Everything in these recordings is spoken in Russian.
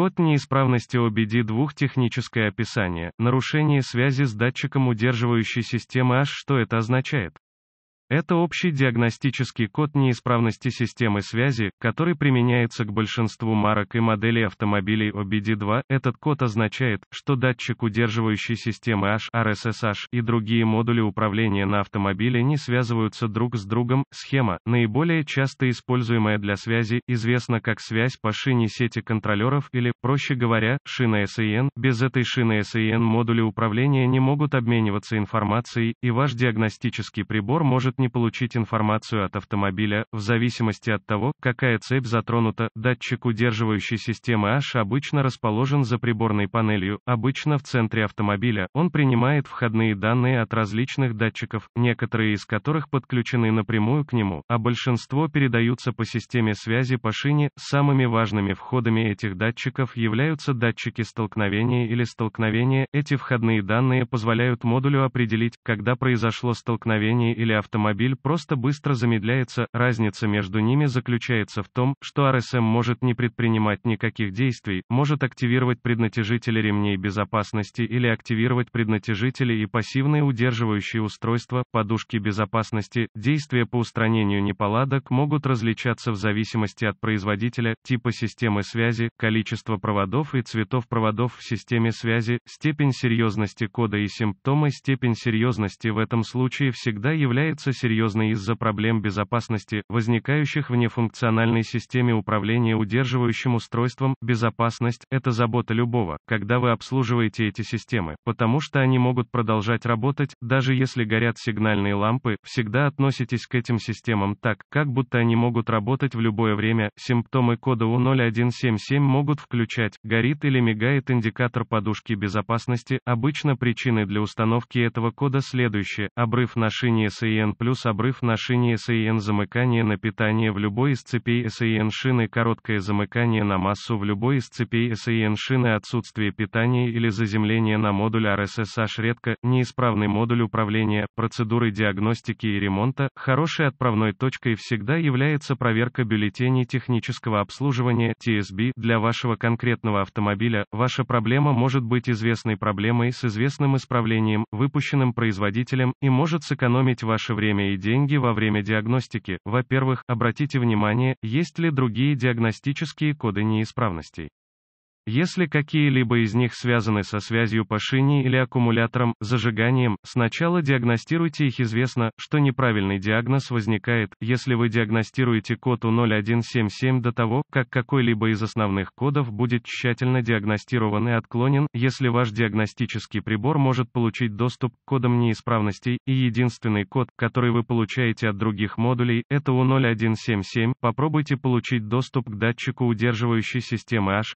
Код неисправности OBD2 техническое описание, нарушение связи с датчиком удерживающей системы H. Что это означает? Это общий диагностический код неисправности системы связи, который применяется к большинству марок и моделей автомобилей OBD2. Этот код означает, что датчик удерживающей системы H, RSSH и другие модули управления на автомобиле не связываются друг с другом. Схема, наиболее часто используемая для связи, известна как связь по шине сети контролеров или, проще говоря, шина SAN. Без этой шины SAN модули управления не могут обмениваться информацией, и ваш диагностический прибор может не получить информацию от автомобиля, в зависимости от того, какая цепь затронута, датчик удерживающей системы H обычно расположен за приборной панелью, обычно в центре автомобиля, он принимает входные данные от различных датчиков, некоторые из которых подключены напрямую к нему, а большинство передаются по системе связи по шине, самыми важными входами этих датчиков являются датчики столкновения или столкновения, эти входные данные позволяют модулю определить, когда произошло столкновение или автомобиль автомобиль просто быстро замедляется, разница между ними заключается в том, что РСМ эм может не предпринимать никаких действий, может активировать преднатяжители ремней безопасности или активировать преднатяжители и пассивные удерживающие устройства, подушки безопасности. Действия по устранению неполадок могут различаться в зависимости от производителя, типа системы связи, количества проводов и цветов проводов в системе связи, степень серьезности кода и симптомы. Степень серьезности в этом случае всегда является серьезной из-за проблем безопасности, возникающих в нефункциональной системе управления удерживающим устройством. Безопасность – это забота любого, когда вы обслуживаете эти системы, потому что они могут продолжать работать, даже если горят сигнальные лампы, всегда относитесь к этим системам так, как будто они могут работать в любое время. Симптомы кода У0177 могут включать, горит или мигает индикатор подушки безопасности, обычно причины для установки этого кода следующие, обрыв на шине SIN+, плюс обрыв на шине SAN замыкание на питание в любой из цепей SAN шины короткое замыкание на массу в любой из цепей SAN шины отсутствие питания или заземление на модуль RSSH редко, неисправный модуль управления, процедуры диагностики и ремонта, хорошей отправной точкой всегда является проверка бюллетеней технического обслуживания TSB для вашего конкретного автомобиля, ваша проблема может быть известной проблемой с известным исправлением, выпущенным производителем, и может сэкономить ваше время время и деньги во время диагностики. Во-первых, обратите внимание, есть ли другие диагностические коды неисправностей. Если какие-либо из них связаны со связью по шине или аккумулятором, зажиганием, сначала диагностируйте их известно, что неправильный диагноз возникает, если вы диагностируете код У0177 до того, как какой-либо из основных кодов будет тщательно диагностирован и отклонен, если ваш диагностический прибор может получить доступ к кодам неисправностей, и единственный код, который вы получаете от других модулей, это У0177, попробуйте получить доступ к датчику удерживающей системы H,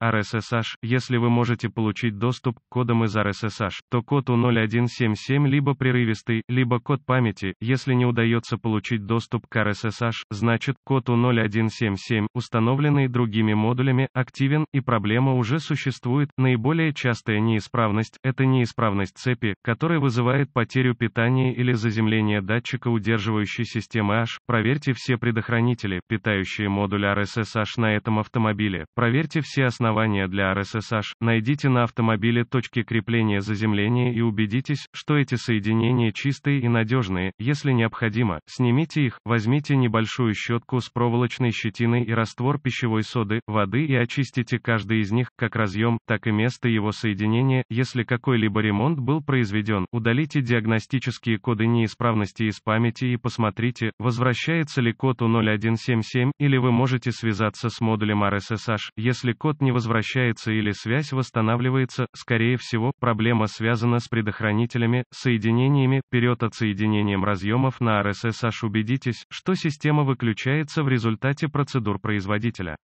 SSH. Если вы можете получить доступ к кодам из RSSH, то код U0177 либо прерывистый, либо код памяти. Если не удается получить доступ к RSSH, значит, код U0177, установленный другими модулями, активен, и проблема уже существует. Наиболее частая неисправность – это неисправность цепи, которая вызывает потерю питания или заземление датчика удерживающей системы H. Проверьте все предохранители, питающие модуль RSSH на этом автомобиле. Проверьте все основания для для RSSH, найдите на автомобиле точки крепления заземления и убедитесь, что эти соединения чистые и надежные, если необходимо, снимите их, возьмите небольшую щетку с проволочной щетиной и раствор пищевой соды, воды и очистите каждый из них, как разъем, так и место его соединения, если какой-либо ремонт был произведен, удалите диагностические коды неисправности из памяти и посмотрите, возвращается ли код у 0177, или вы можете связаться с модулем RSSH, если код не возвращается сломается или связь восстанавливается, скорее всего, проблема связана с предохранителями, соединениями, перед отсоединением разъемов на rss убедитесь, что система выключается в результате процедур производителя.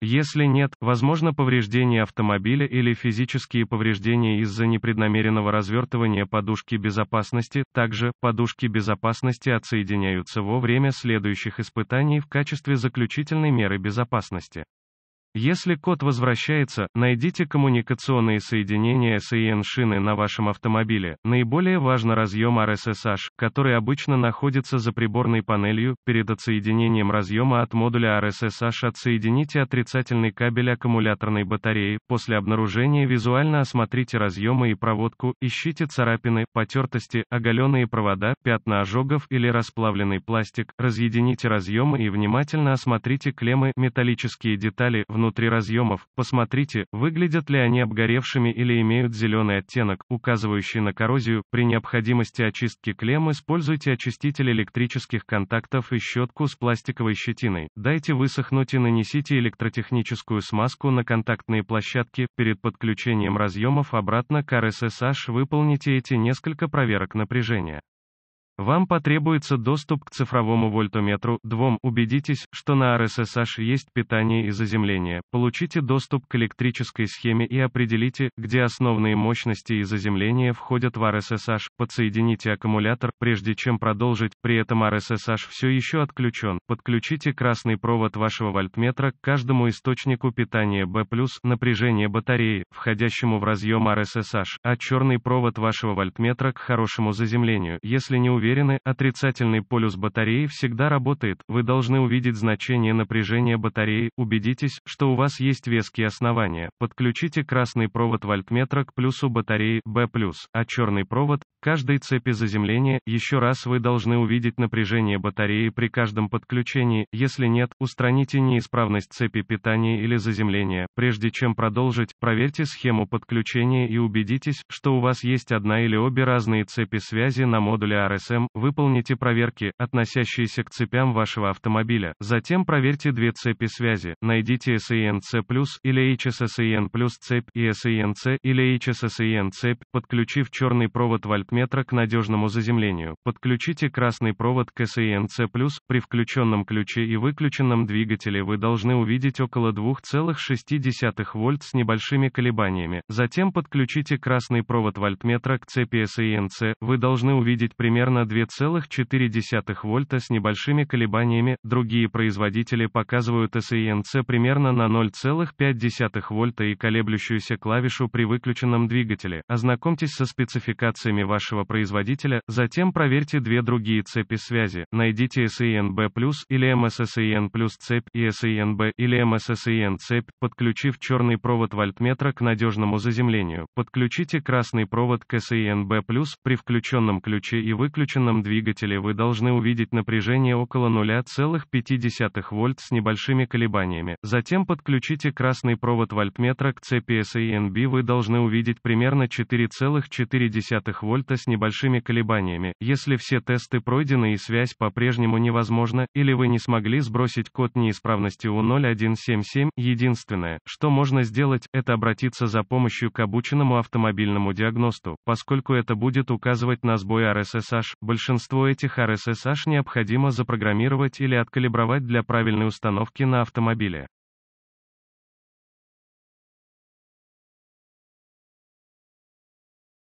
Если нет, возможно повреждение автомобиля или физические повреждения из-за непреднамеренного развертывания подушки безопасности, также подушки безопасности отсоединяются во время следующих испытаний в качестве заключительной меры безопасности. Если код возвращается, найдите коммуникационные соединения SAN-шины на вашем автомобиле. Наиболее важно разъем RSSH, который обычно находится за приборной панелью. Перед отсоединением разъема от модуля RSSH отсоедините отрицательный кабель аккумуляторной батареи. После обнаружения визуально осмотрите разъемы и проводку, ищите царапины, потертости, оголенные провода, пятна ожогов или расплавленный пластик. Разъедините разъемы и внимательно осмотрите клеммы, металлические детали. В внутри разъемов, посмотрите, выглядят ли они обгоревшими или имеют зеленый оттенок, указывающий на коррозию. При необходимости очистки клемм используйте очиститель электрических контактов и щетку с пластиковой щетиной. Дайте высохнуть и нанесите электротехническую смазку на контактные площадки. Перед подключением разъемов обратно к RSSH выполните эти несколько проверок напряжения. Вам потребуется доступ к цифровому вольтометру. Двум Убедитесь, что на RSSH есть питание и заземление. Получите доступ к электрической схеме и определите, где основные мощности и заземление входят в RSSH. Подсоедините аккумулятор, прежде чем продолжить. При этом RSSH все еще отключен. Подключите красный провод вашего вольтметра к каждому источнику питания B+, напряжение батареи, входящему в разъем RSSH, а черный провод вашего вольтметра к хорошему заземлению. Если не уверены уверены, отрицательный полюс батареи всегда работает, вы должны увидеть значение напряжения батареи, убедитесь, что у вас есть веские основания, подключите красный провод вольтметра к плюсу батареи B+, а черный провод, к каждой цепи заземления, еще раз вы должны увидеть напряжение батареи при каждом подключении, если нет, устраните неисправность цепи питания или заземления, прежде чем продолжить, проверьте схему подключения и убедитесь, что у вас есть одна или обе разные цепи связи на модуле RSM а ПМ, выполните проверки, относящиеся к цепям вашего автомобиля. Затем проверьте две цепи связи. Найдите sen или HSSEN+, цепь и sen или HSSEN цепь, подключив черный провод вольтметра к надежному заземлению. Подключите красный провод к sen при включенном ключе и выключенном двигателе вы должны увидеть около 2,6 вольт с небольшими колебаниями. Затем подключите красный провод вольтметра к цепи sen вы должны увидеть примерно 2,4 вольта с небольшими колебаниями, другие производители показывают SENC примерно на 0,5 вольта и колеблющуюся клавишу при выключенном двигателе. Ознакомьтесь со спецификациями вашего производителя, затем проверьте две другие цепи связи. Найдите SENB+, или MSSEN+, цепь и SENB или MSSEN цепь, подключив черный провод вольтметра к надежному заземлению. Подключите красный провод к SENB+, при включенном ключе и выключенном включенном двигателе вы должны увидеть напряжение около 0,5 вольт с небольшими колебаниями. Затем подключите красный провод вольтметра к цепи SANB вы должны увидеть примерно 4,4 вольта с небольшими колебаниями. Если все тесты пройдены и связь по-прежнему невозможна, или вы не смогли сбросить код неисправности У0177, единственное, что можно сделать, это обратиться за помощью к обученному автомобильному диагносту, поскольку это будет указывать на сбой RSSH, Большинство этих RSSH необходимо запрограммировать или откалибровать для правильной установки на автомобиле.